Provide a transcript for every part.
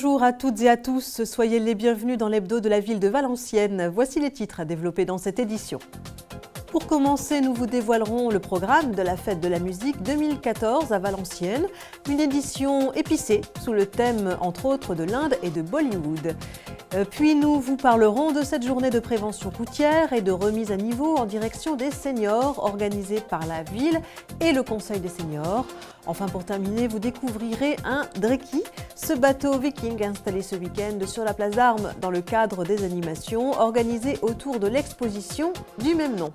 bonjour à toutes et à tous, soyez les bienvenus dans l'hebdo de la ville de Valenciennes. Voici les titres à développer dans cette édition. Pour commencer, nous vous dévoilerons le programme de la Fête de la musique 2014 à Valenciennes, une édition épicée sous le thème entre autres de l'Inde et de Bollywood. Euh, puis nous vous parlerons de cette journée de prévention routière et de remise à niveau en direction des seniors organisée par la ville et le Conseil des seniors. Enfin pour terminer, vous découvrirez un Dreki, ce bateau viking installé ce week-end sur la place d'Armes dans le cadre des animations organisées autour de l'exposition du même nom.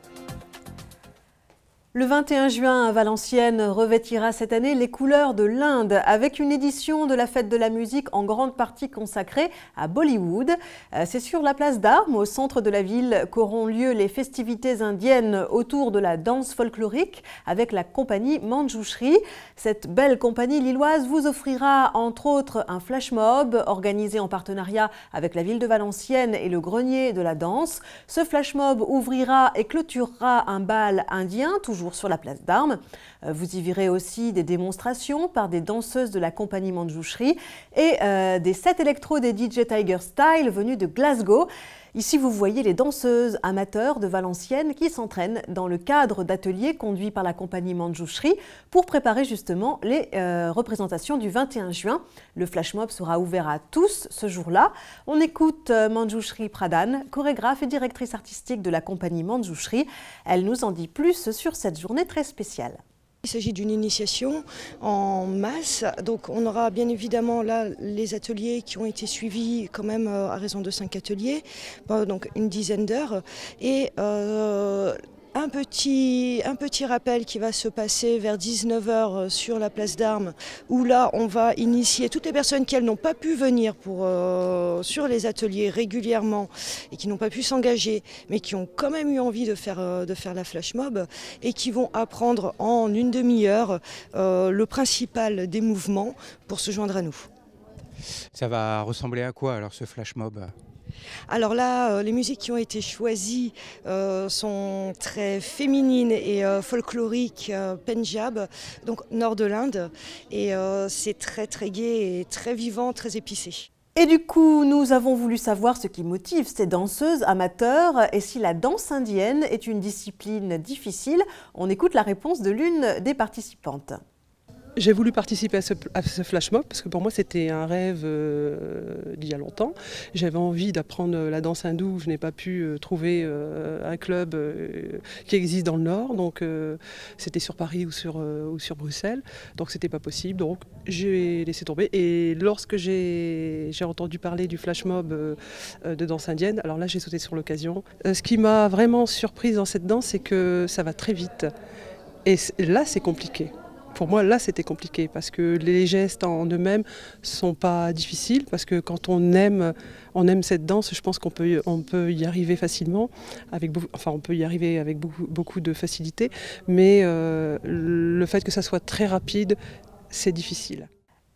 Le 21 juin, Valenciennes revêtira cette année les couleurs de l'Inde avec une édition de la fête de la musique en grande partie consacrée à Bollywood. Euh, c'est sur la place d'Armes, au centre de la ville, qu'auront lieu les festivités indiennes autour de la danse folklorique avec la compagnie Manjushri. Cette belle compagnie lilloise vous offrira entre autres un flash mob organisé en partenariat avec la ville de Valenciennes et le grenier de la danse. Ce flash mob ouvrira et clôturera un bal indien toujours sur la place d'Armes. Euh, vous y verrez aussi des démonstrations par des danseuses de l'accompagnement compagnie Manjoucherie et euh, des sets électro des DJ Tiger Style venus de Glasgow. Ici, vous voyez les danseuses amateurs de Valenciennes qui s'entraînent dans le cadre d'ateliers conduits par la compagnie Manjoucherie pour préparer justement les euh, représentations du 21 juin. Le flash mob sera ouvert à tous ce jour-là. On écoute euh, Manjoucherie Pradhan, chorégraphe et directrice artistique de la compagnie Manjoucherie. Elle nous en dit plus sur cette journée très spéciale. Il s'agit d'une initiation en masse, donc on aura bien évidemment là les ateliers qui ont été suivis quand même euh, à raison de cinq ateliers, donc une dizaine d'heures, et euh, un petit, un petit, rappel qui va se passer vers 19h euh, sur la place d'armes, où là on va initier toutes les personnes qui n'ont pas pu venir pour, euh, sur les ateliers régulièrement et qui n'ont pas pu s'engager, mais qui ont quand même eu envie de faire, euh, de faire la flash mob et qui vont apprendre en une demi-heure le principal des mouvements pour se joindre à nous. Ça va ressembler à quoi alors ce flash mob alors là, euh, les musiques qui ont été choisies euh, sont très féminines et euh, folkloriques, Punjab, donc nord de l'Inde. Et c'est très très gai et très vivant, très épicé. Et du coup, nous avons voulu savoir ce qui motive ces danseuses amateurs et si la danse indienne est une discipline difficile. On écoute la réponse de l'une des participantes. J'ai voulu participer à ce, flash mob parce que pour moi c'était un rêve euh, d'il y a longtemps. J'avais envie d'apprendre euh, la danse hindoue, je n'ai pas pu euh, trouver un club qui existe dans le Nord, donc c'était sur Paris ou sur, ou sur Bruxelles, donc c'était pas possible, donc j'ai laissé tomber. Et lorsque j'ai entendu parler du flash mob de danse indienne, alors là j'ai sauté sur l'occasion. ce qui m'a vraiment surprise dans cette danse, c'est que ça va très vite. Et là c'est compliqué pour moi, là, c'était compliqué parce que les gestes en eux-mêmes sont pas difficiles parce que quand on aime, on aime cette danse, je pense qu'on peut, on peut y arriver facilement, avec, enfin, on peut y arriver avec beaucoup, de facilité, mais euh, le fait que ça soit très rapide, c'est difficile.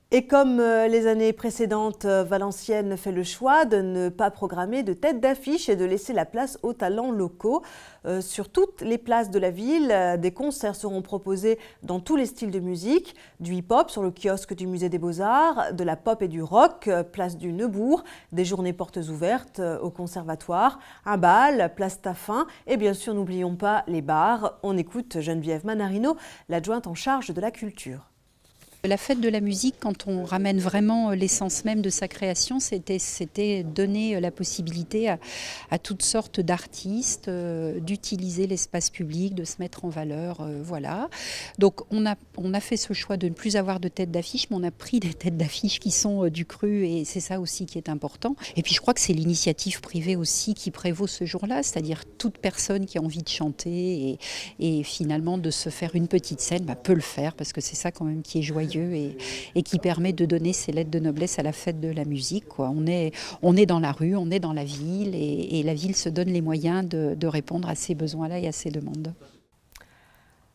Et comme euh, les années précédentes, euh, Valenciennes fait le choix de ne pas programmer de tête d'affiche et de laisser la place aux talents locaux. Euh, sur toutes les places de la ville, des concerts seront proposés dans tous les styles de musique, du hip-hop sur le kiosque du musée des beaux-arts, de la pop et du rock, place du Neubourg, des journées portes ouvertes au conservatoire, un bal, place Taffin et bien sûr n'oublions pas les bars. On écoute Geneviève Manarino, l'adjointe en charge de la culture. La fête de la musique, quand on ramène vraiment euh, l'essence même de sa création, c'était donner euh, la possibilité à, toutes sortes d'artistes euh, d'utiliser l'espace public, de se mettre en valeur. voilà. Donc on a, on a fait ce choix de ne plus avoir de tête d'affiche, mais on a pris des têtes d'affiche qui sont du cru et c'est ça aussi qui est important. Et puis je crois que c'est l'initiative privée aussi qui prévaut ce jour-là, c'est-à-dire toute personne qui a envie de chanter et, finalement de se faire une petite scène bah, peut le faire parce que c'est ça quand même qui est joyeux et, qui permet de donner ses lettres de noblesse à la fête de la musique. On, est, on est dans la rue, on est dans la ville et, la ville se donne les moyens de, de répondre à ces besoins-là et à ces demandes.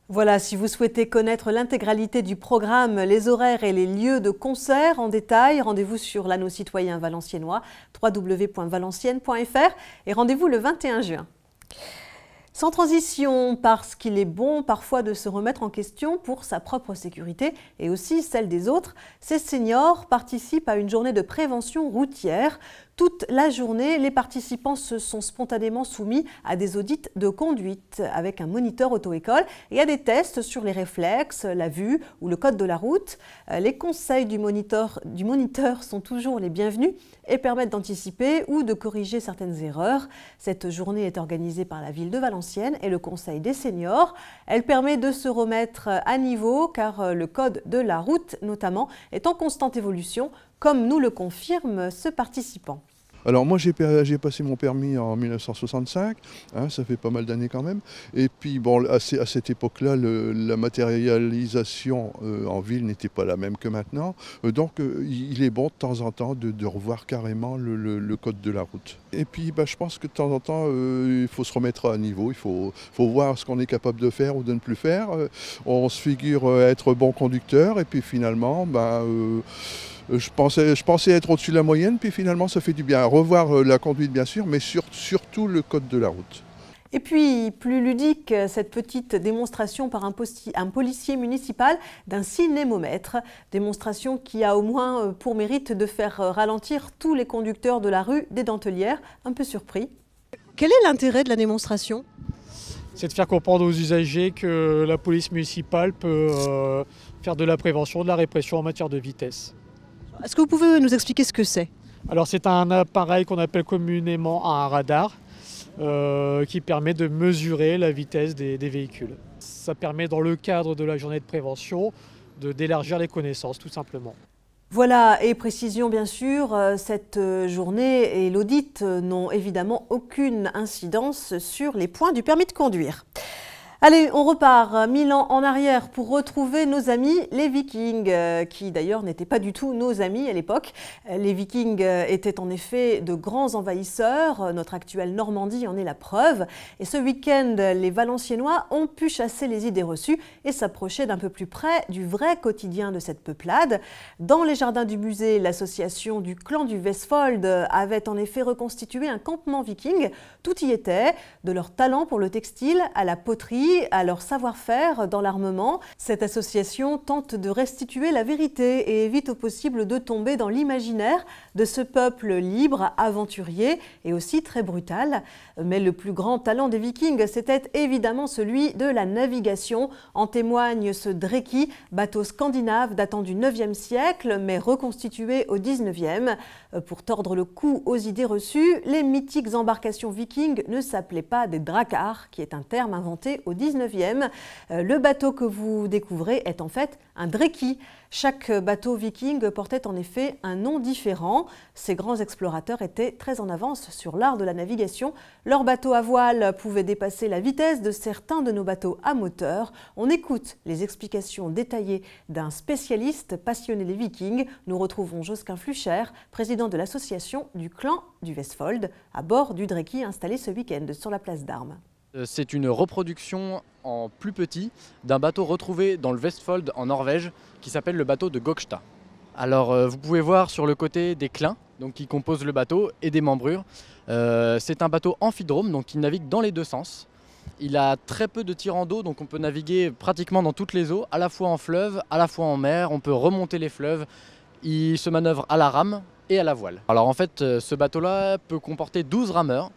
Voilà, si vous souhaitez connaître l'intégralité du programme, les horaires et les lieux de concert en détail, rendez-vous sur l'anneau citoyen valenciennois www.valenciennes.fr et rendez-vous le 21 juin. Sans transition, parce qu'il est bon parfois de se remettre en question pour sa propre sécurité et aussi celle des autres, ces seniors participent à une journée de prévention routière toute la journée, les participants se sont spontanément soumis à des audits de conduite avec un moniteur auto-école et à des tests sur les réflexes, la vue ou le code de la route. Euh, les conseils du moniteur, du moniteur sont toujours les bienvenus et permettent d'anticiper ou de corriger certaines erreurs. Cette journée est organisée par la ville de Valenciennes et le Conseil des seniors. Elle permet de se remettre à niveau car euh, le code de la route notamment est en constante évolution comme nous le confirme ce participant. Alors moi j'ai passé mon permis en 1965, hein, ça fait pas mal d'années quand même. Et puis bon, à, à cette époque-là, la matérialisation euh, en ville n'était pas la même que maintenant. Euh, donc euh, il est bon de temps en temps de, revoir carrément le, code de la route. Et puis bah, je pense que de temps en temps, il faut se remettre à niveau, il faut, faut voir ce qu'on est capable de faire ou de ne plus faire. on se figure être bon conducteur et puis finalement, bah, euh, je pensais, être au-dessus de la moyenne, puis finalement ça fait du bien. Revoir euh, la conduite bien sûr, mais surtout le code de la route. Et puis, plus ludique, euh, cette petite démonstration par un, policier municipal d'un cinémomètre. Démonstration qui a au moins pour mérite de faire ralentir tous les conducteurs de la rue des Dentelières, un peu surpris. Quel est l'intérêt de la démonstration C'est de faire comprendre aux usagers que la police municipale peut faire de la prévention, de la répression en matière de vitesse. Est-ce que vous pouvez nous expliquer ce que c'est Alors c'est un appareil qu'on appelle communément un radar. Euh, qui permet de mesurer la vitesse des, véhicules. Ça permet, dans le cadre de la journée de prévention, d'élargir les connaissances, tout simplement. Voilà, et précision bien sûr, euh, cette euh, journée et l'audit n'ont évidemment aucune incidence sur les points du permis de conduire. Allez, on repart euh, mille ans en arrière pour retrouver nos amis les Vikings, euh, qui d'ailleurs n'étaient pas du tout nos amis à l'époque. Euh, les Vikings étaient en effet de grands envahisseurs, notre actuelle Normandie en est la preuve. Et ce week-end, les Valenciennois ont pu chasser les idées reçues et s'approcher d'un peu plus près du vrai quotidien de cette peuplade. Dans les jardins du musée, l'association du clan du Westfold avait en effet reconstitué un campement viking. Tout y était, de leur talent pour le textile à la poterie à leur savoir-faire dans l'armement. Cette association tente de restituer la vérité et évite au possible de tomber dans l'imaginaire de ce peuple libre, aventurier et aussi très brutal. Mais le plus grand talent des vikings, c'était évidemment celui de la navigation. En témoigne ce Dreki, bateau scandinave datant du 9e siècle, mais reconstitué au 19e. Pour tordre le cou aux idées reçues, les mythiques embarcations vikings ne s'appelaient pas des dracars, qui est un terme inventé au 19 euh, Le bateau que vous découvrez est en fait un dreki. Chaque bateau viking portait en effet un nom différent. Ces grands explorateurs étaient très en avance sur l'art de la navigation. Leurs bateaux à voile pouvaient dépasser la vitesse de certains de nos bateaux à moteur. On écoute les explications détaillées d'un spécialiste passionné des vikings. Nous retrouvons Josquin Flucher, président de l'association du clan du Westfold, à bord du Dreki installé ce week-end sur la place d'Armes. Euh, c'est une reproduction en plus petit d'un bateau retrouvé dans le Vestfold en Norvège qui s'appelle le bateau de Gokstad. Alors euh, vous pouvez voir sur le côté des clins donc, qui composent le bateau et des membrures. Euh, c'est un bateau amphidrome donc il navigue dans les deux sens. Il a très peu de tirants d'eau donc on peut naviguer pratiquement dans toutes les eaux, à la fois en fleuve, à la fois en mer, on peut remonter les fleuves. Il se manœuvre à la rame et à la voile. Alors en fait ce bateau là peut comporter 12 rameurs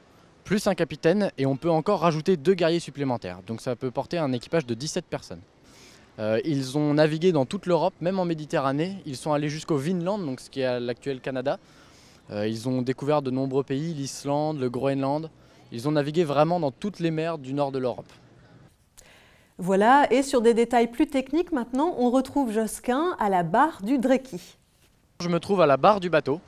plus un capitaine, et on peut encore rajouter deux guerriers supplémentaires. Donc ça peut porter un équipage de 17 personnes. Euh, ils ont navigué dans toute l'Europe, même en Méditerranée. Ils sont allés jusqu'au Vinland, donc ce qui est l'actuel Canada. Euh, ils ont découvert de nombreux pays, l'Islande, le Groenland. Ils ont navigué vraiment dans toutes les mers du nord de l'Europe. Voilà, et sur des détails plus techniques maintenant, on retrouve Josquin à la barre du Dreki. Je me trouve à la barre du bateau.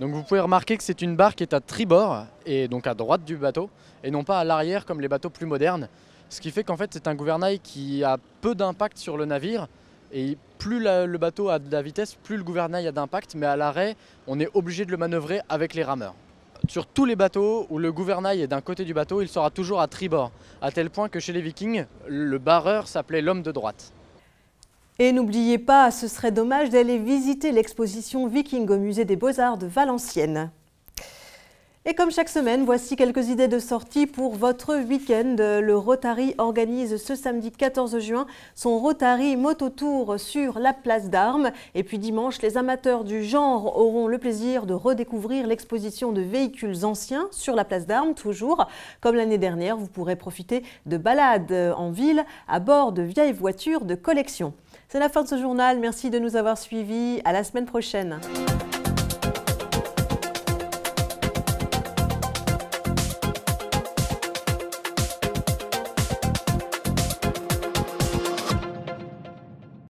Donc vous pouvez remarquer que c'est une barre qui est à tribord, et donc à droite du bateau, et non pas à l'arrière comme les bateaux plus modernes. Ce qui fait qu'en fait c'est un gouvernail qui a peu d'impact sur le navire, et plus le bateau a de la vitesse, plus le gouvernail a d'impact, mais à l'arrêt, on est obligé de le manœuvrer avec les rameurs. Sur tous les bateaux où le gouvernail est d'un côté du bateau, il sera toujours à tribord, à tel point que chez les vikings, le barreur s'appelait l'homme de droite. Et n'oubliez pas, ce serait dommage d'aller visiter l'exposition Viking au musée des Beaux-Arts de Valenciennes. Et comme chaque semaine, voici quelques idées de sortie pour votre week-end. Le Rotary organise ce samedi 14 juin son Rotary Moto Tour sur la place d'Armes. Et puis dimanche, les amateurs du genre auront le plaisir de redécouvrir l'exposition de véhicules anciens sur la place d'Armes, toujours. Comme l'année dernière, vous pourrez profiter de balades en ville à bord de vieilles voitures de collection. C'est la fin de ce journal. Merci de nous avoir suivis. À la semaine prochaine.